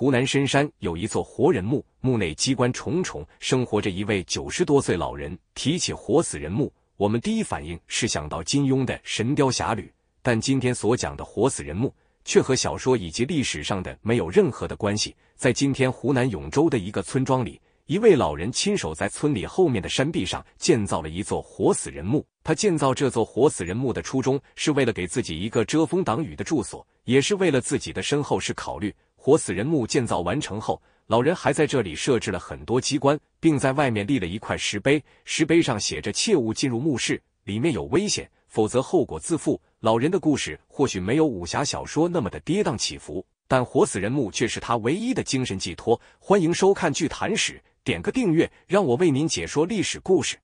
湖南深山有一座活人墓，墓内机关重重，生活着一位九十多岁老人。提起活死人墓，我们第一反应是想到金庸的《神雕侠侣》，但今天所讲的活死人墓却和小说以及历史上的没有任何的关系。在今天湖南永州的一个村庄里，一位老人亲手在村里后面的山壁上建造了一座活死人墓。他建造这座活死人墓的初衷是为了给自己一个遮风挡雨的住所，也是为了自己的身后事考虑。活死人墓建造完成后，老人还在这里设置了很多机关，并在外面立了一块石碑，石碑上写着“切勿进入墓室，里面有危险，否则后果自负”。老人的故事或许没有武侠小说那么的跌宕起伏，但活死人墓却是他唯一的精神寄托。欢迎收看《剧谈史》，点个订阅，让我为您解说历史故事。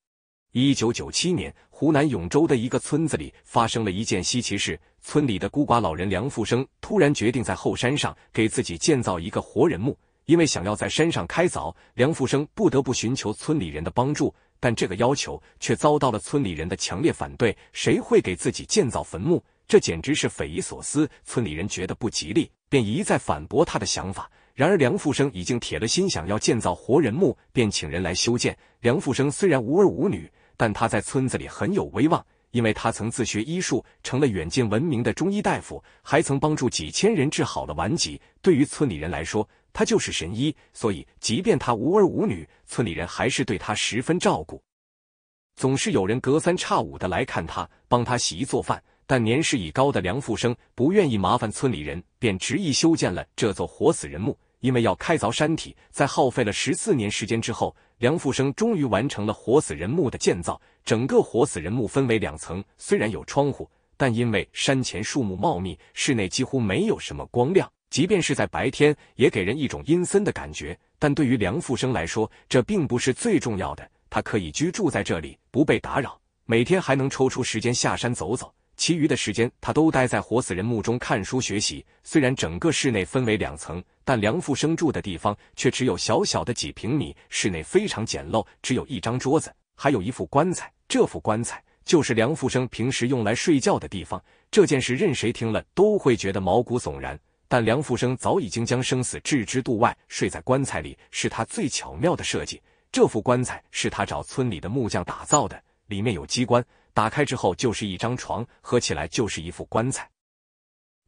一九九七年，湖南永州的一个村子里发生了一件稀奇事。村里的孤寡老人梁富生突然决定在后山上给自己建造一个活人墓。因为想要在山上开凿，梁富生不得不寻求村里人的帮助，但这个要求却遭到了村里人的强烈反对。谁会给自己建造坟墓？这简直是匪夷所思。村里人觉得不吉利，便一再反驳他的想法。然而，梁富生已经铁了心想要建造活人墓，便请人来修建。梁富生虽然无儿无女，但他在村子里很有威望，因为他曾自学医术，成了远近闻名的中医大夫，还曾帮助几千人治好了顽疾。对于村里人来说，他就是神医，所以即便他无儿无女，村里人还是对他十分照顾，总是有人隔三差五的来看他，帮他洗衣做饭。但年事已高的梁富生不愿意麻烦村里人，便执意修建了这座活死人墓。因为要开凿山体，在耗费了十四年时间之后，梁富生终于完成了活死人墓的建造。整个活死人墓分为两层，虽然有窗户，但因为山前树木茂密，室内几乎没有什么光亮。即便是在白天，也给人一种阴森的感觉。但对于梁富生来说，这并不是最重要的。他可以居住在这里，不被打扰，每天还能抽出时间下山走走。其余的时间，他都待在活死人墓中看书学习。虽然整个室内分为两层，但梁富生住的地方却只有小小的几平米，室内非常简陋，只有一张桌子，还有一副棺材。这副棺材就是梁富生平时用来睡觉的地方。这件事任谁听了都会觉得毛骨悚然，但梁富生早已经将生死置之度外。睡在棺材里是他最巧妙的设计。这副棺材是他找村里的木匠打造的，里面有机关。打开之后就是一张床，合起来就是一副棺材。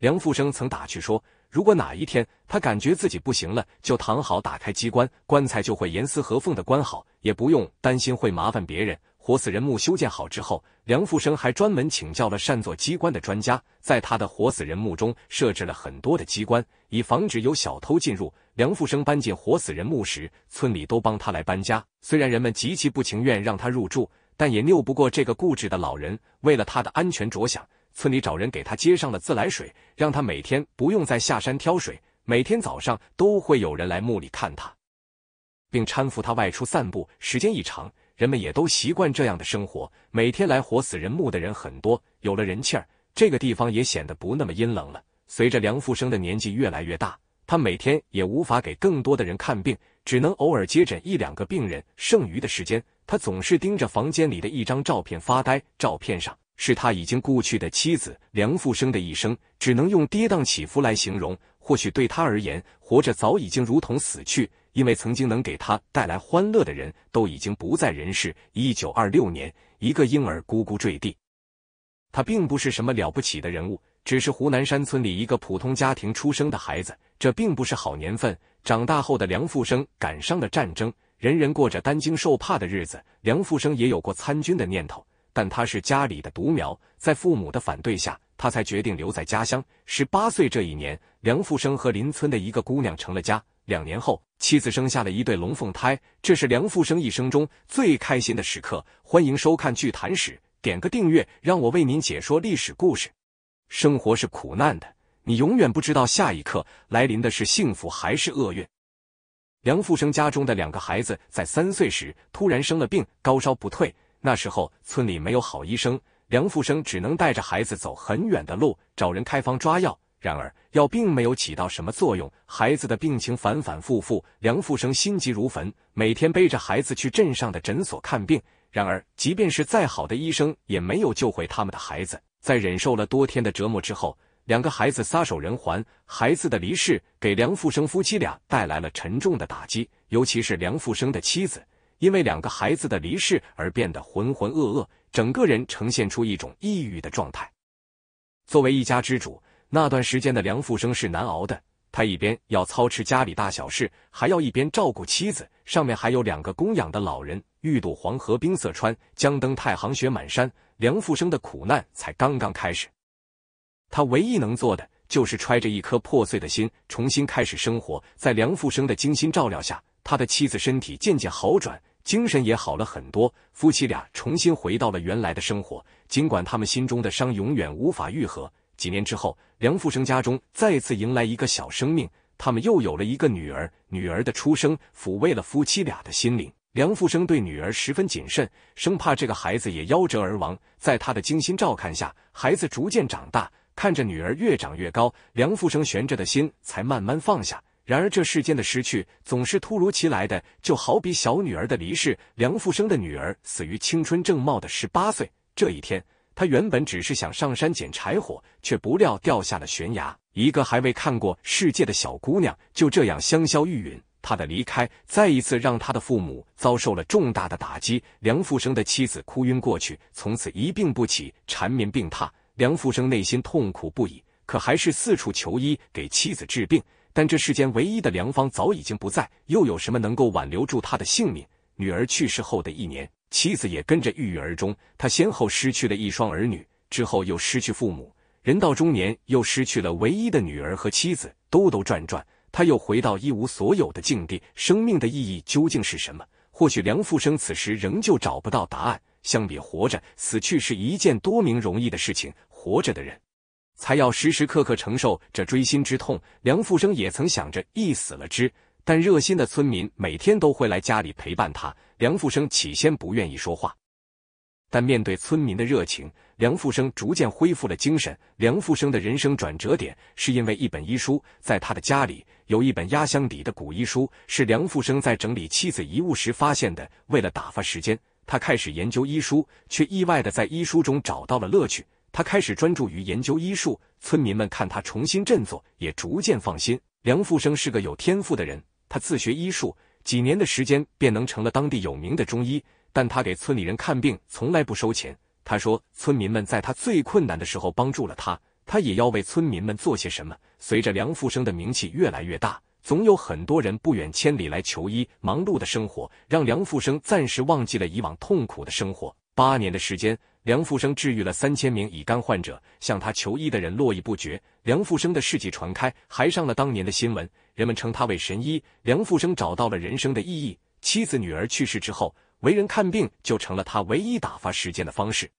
梁富生曾打趣说：“如果哪一天他感觉自己不行了，就躺好，打开机关，棺材就会严丝合缝的关好，也不用担心会麻烦别人。”活死人墓修建好之后，梁富生还专门请教了善作机关的专家，在他的活死人墓中设置了很多的机关，以防止有小偷进入。梁富生搬进活死人墓时，村里都帮他来搬家，虽然人们极其不情愿让他入住。但也拗不过这个固执的老人。为了他的安全着想，村里找人给他接上了自来水，让他每天不用再下山挑水。每天早上都会有人来墓里看他，并搀扶他外出散步。时间一长，人们也都习惯这样的生活。每天来活死人墓的人很多，有了人气儿，这个地方也显得不那么阴冷了。随着梁富生的年纪越来越大，他每天也无法给更多的人看病，只能偶尔接诊一两个病人。剩余的时间。他总是盯着房间里的一张照片发呆，照片上是他已经故去的妻子梁富生的一生，只能用跌宕起伏来形容。或许对他而言，活着早已经如同死去，因为曾经能给他带来欢乐的人都已经不在人世。一九二六年，一个婴儿咕咕坠地，他并不是什么了不起的人物，只是湖南山村里一个普通家庭出生的孩子。这并不是好年份，长大后的梁富生赶上了战争。人人过着担惊受怕的日子，梁富生也有过参军的念头，但他是家里的独苗，在父母的反对下，他才决定留在家乡。十八岁这一年，梁富生和邻村的一个姑娘成了家，两年后，妻子生下了一对龙凤胎，这是梁富生一生中最开心的时刻。欢迎收看《剧谈史》，点个订阅，让我为您解说历史故事。生活是苦难的，你永远不知道下一刻来临的是幸福还是厄运。梁富生家中的两个孩子在三岁时突然生了病，高烧不退。那时候村里没有好医生，梁富生只能带着孩子走很远的路找人开方抓药。然而药并没有起到什么作用，孩子的病情反反复复。梁富生心急如焚，每天背着孩子去镇上的诊所看病。然而即便是再好的医生也没有救回他们的孩子。在忍受了多天的折磨之后，两个孩子撒手人寰，孩子的离世给梁富生夫妻俩带来了沉重的打击，尤其是梁富生的妻子，因为两个孩子的离世而变得浑浑噩噩，整个人呈现出一种抑郁的状态。作为一家之主，那段时间的梁富生是难熬的，他一边要操持家里大小事，还要一边照顾妻子，上面还有两个供养的老人。欲渡黄河冰塞川，将登太行雪满山，梁富生的苦难才刚刚开始。他唯一能做的就是揣着一颗破碎的心，重新开始生活。在梁富生的精心照料下，他的妻子身体渐渐好转，精神也好了很多。夫妻俩重新回到了原来的生活，尽管他们心中的伤永远无法愈合。几年之后，梁富生家中再次迎来一个小生命，他们又有了一个女儿。女儿的出生抚慰了夫妻俩的心灵。梁富生对女儿十分谨慎，生怕这个孩子也夭折而亡。在他的精心照看下，孩子逐渐长大。看着女儿越长越高，梁富生悬着的心才慢慢放下。然而这世间的失去总是突如其来的，就好比小女儿的离世。梁富生的女儿死于青春正茂的十八岁这一天，他原本只是想上山捡柴火，却不料掉下了悬崖。一个还未看过世界的小姑娘就这样香消玉殒。他的离开再一次让他的父母遭受了重大的打击。梁富生的妻子哭晕过去，从此一病不起，缠绵病榻。梁富生内心痛苦不已，可还是四处求医，给妻子治病。但这世间唯一的良方早已经不在，又有什么能够挽留住他的性命？女儿去世后的一年，妻子也跟着郁郁而终。他先后失去了一双儿女，之后又失去父母，人到中年又失去了唯一的女儿和妻子，兜兜转转，他又回到一无所有的境地。生命的意义究竟是什么？或许梁富生此时仍旧找不到答案。相比活着，死去是一件多明容易的事情。活着的人，才要时时刻刻承受这锥心之痛。梁富生也曾想着一死了之，但热心的村民每天都会来家里陪伴他。梁富生起先不愿意说话，但面对村民的热情，梁富生逐渐恢复了精神。梁富生的人生转折点是因为一本医书。在他的家里有一本压箱底的古医书，是梁富生在整理妻子遗物时发现的。为了打发时间，他开始研究医书，却意外的在医书中找到了乐趣。他开始专注于研究医术，村民们看他重新振作，也逐渐放心。梁富生是个有天赋的人，他自学医术，几年的时间便能成了当地有名的中医。但他给村里人看病从来不收钱。他说：“村民们在他最困难的时候帮助了他，他也要为村民们做些什么。”随着梁富生的名气越来越大，总有很多人不远千里来求医。忙碌的生活让梁富生暂时忘记了以往痛苦的生活。八年的时间。梁富生治愈了三千名乙肝患者，向他求医的人络绎不绝。梁富生的事迹传开，还上了当年的新闻，人们称他为神医。梁富生找到了人生的意义。妻子女儿去世之后，为人看病就成了他唯一打发时间的方式。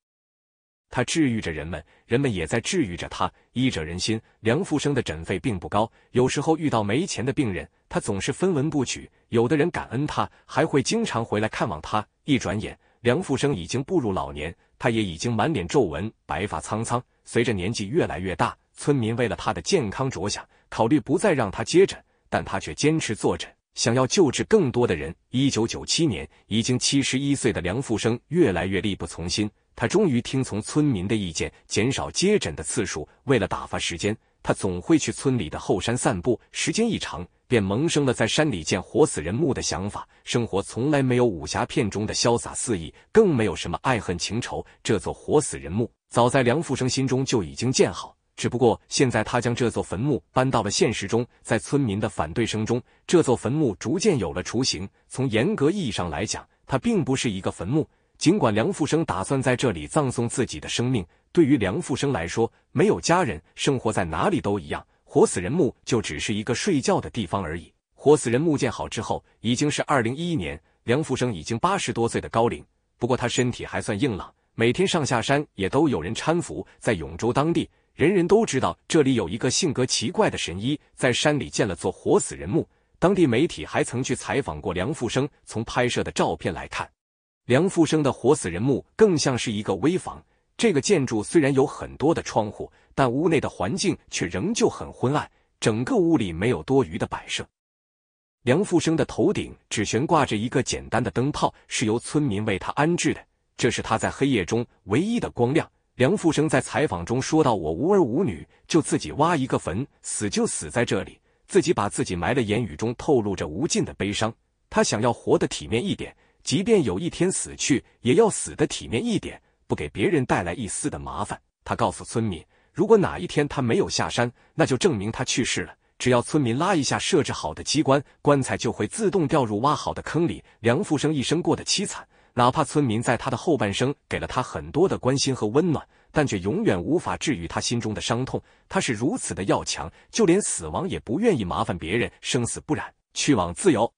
他治愈着人们，人们也在治愈着他。医者仁心，梁富生的诊费并不高，有时候遇到没钱的病人，他总是分文不取。有的人感恩他，还会经常回来看望他。一转眼，梁富生已经步入老年。他也已经满脸皱纹，白发苍苍。随着年纪越来越大，村民为了他的健康着想，考虑不再让他接诊，但他却坚持坐诊，想要救治更多的人。一九九七年，已经七十一岁的梁富生越来越力不从心，他终于听从村民的意见，减少接诊的次数。为了打发时间，他总会去村里的后山散步。时间一长，便萌生了在山里建活死人墓的想法。生活从来没有武侠片中的潇洒肆意，更没有什么爱恨情仇。这座活死人墓早在梁富生心中就已经建好，只不过现在他将这座坟墓搬到了现实中。在村民的反对声中，这座坟墓逐渐有了雏形。从严格意义上来讲，它并不是一个坟墓。尽管梁富生打算在这里葬送自己的生命，对于梁富生来说，没有家人，生活在哪里都一样。活死人墓就只是一个睡觉的地方而已。活死人墓建好之后，已经是二零一一年，梁福生已经八十多岁的高龄，不过他身体还算硬朗，每天上下山也都有人搀扶。在永州当地，人人都知道这里有一个性格奇怪的神医，在山里建了座活死人墓。当地媒体还曾去采访过梁富生，从拍摄的照片来看，梁富生的活死人墓更像是一个危房。这个建筑虽然有很多的窗户。但屋内的环境却仍旧很昏暗，整个屋里没有多余的摆设。梁富生的头顶只悬挂着一个简单的灯泡，是由村民为他安置的，这是他在黑夜中唯一的光亮。梁富生在采访中说到：“我无儿无女，就自己挖一个坟，死就死在这里，自己把自己埋了。”言语中透露着无尽的悲伤。他想要活得体面一点，即便有一天死去，也要死得体面一点，不给别人带来一丝的麻烦。他告诉村民。如果哪一天他没有下山，那就证明他去世了。只要村民拉一下设置好的机关，棺材就会自动掉入挖好的坑里。梁富生一生过得凄惨，哪怕村民在他的后半生给了他很多的关心和温暖，但却永远无法治愈他心中的伤痛。他是如此的要强，就连死亡也不愿意麻烦别人，生死不染，去往自由。